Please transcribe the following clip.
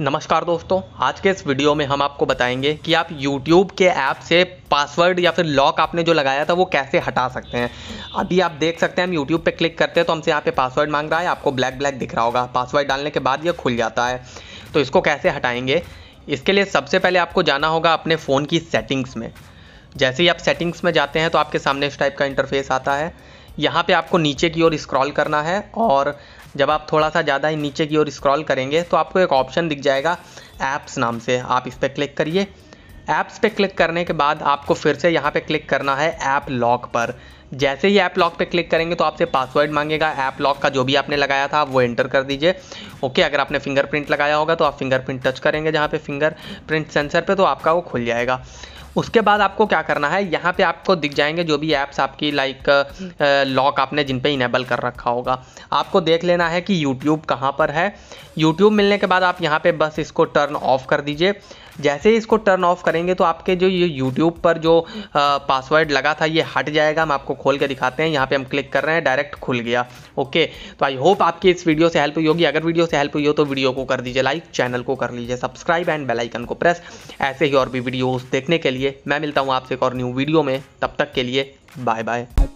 नमस्कार दोस्तों आज के इस वीडियो में हम आपको बताएंगे कि आप YouTube के ऐप से पासवर्ड या फिर लॉक आपने जो लगाया था वो कैसे हटा सकते हैं अभी आप देख सकते हैं हम YouTube पे क्लिक करते हैं तो हमसे यहाँ पे पासवर्ड मांग रहा है आपको ब्लैक ब्लैक दिख रहा होगा पासवर्ड डालने के बाद ये खुल जाता है तो इसको कैसे हटाएंगे इसके लिए सबसे पहले आपको जाना होगा अपने फ़ोन की सेटिंग्स में जैसे ही आप सेटिंग्स में जाते हैं तो आपके सामने इस टाइप का इंटरफेस आता है यहाँ पे आपको नीचे की ओर स्क्रॉल करना है और जब आप थोड़ा सा ज़्यादा ही नीचे की ओर स्क्रॉल करेंगे तो आपको एक ऑप्शन दिख जाएगा ऐप्स नाम से आप इस पर क्लिक करिए ऐप्स पे क्लिक करने के बाद आपको फिर से यहाँ पे क्लिक करना है ऐप लॉक पर जैसे ही ऐप लॉक पे क्लिक करेंगे तो आपसे पासवर्ड मांगेगा ऐप लॉक का जो भी आपने लगाया था आप वो एंटर कर दीजिए ओके अगर आपने फिंगरप्रिंट लगाया होगा तो आप फिंगरप्रिंट टच करेंगे जहाँ पे फिंगरप्रिंट सेंसर पे तो आपका वो खुल जाएगा उसके बाद आपको क्या करना है यहाँ पे आपको दिख जाएंगे जो भी ऐप्स आपकी लाइक लॉक आपने जिन पे इनेबल कर रखा होगा आपको देख लेना है कि यूट्यूब कहाँ पर है यूट्यूब मिलने के बाद आप यहाँ पे बस इसको टर्न ऑफ कर दीजिए जैसे ही इसको टर्न ऑफ करेंगे तो आपके जो ये यूट्यूब पर जो पासवर्ड लगा था ये हट जाएगा हम आपको खोल के दिखाते हैं यहाँ पे हम क्लिक कर रहे हैं डायरेक्ट खुल गया ओके तो आई होप आपकी इस वीडियो से हेल्प हुई होगी अगर वीडियो से हेल्प हुई हो तो वीडियो को कर दीजिए लाइक चैनल को कर लीजिए सब्सक्राइब एंड बेलाइकन को प्रेस ऐसे ही और भी वीडियोज़ देखने के लिए लीजिए मैं मिलता हूँ आपसे एक और न्यू वीडियो में तब तक के लिए बाय बाय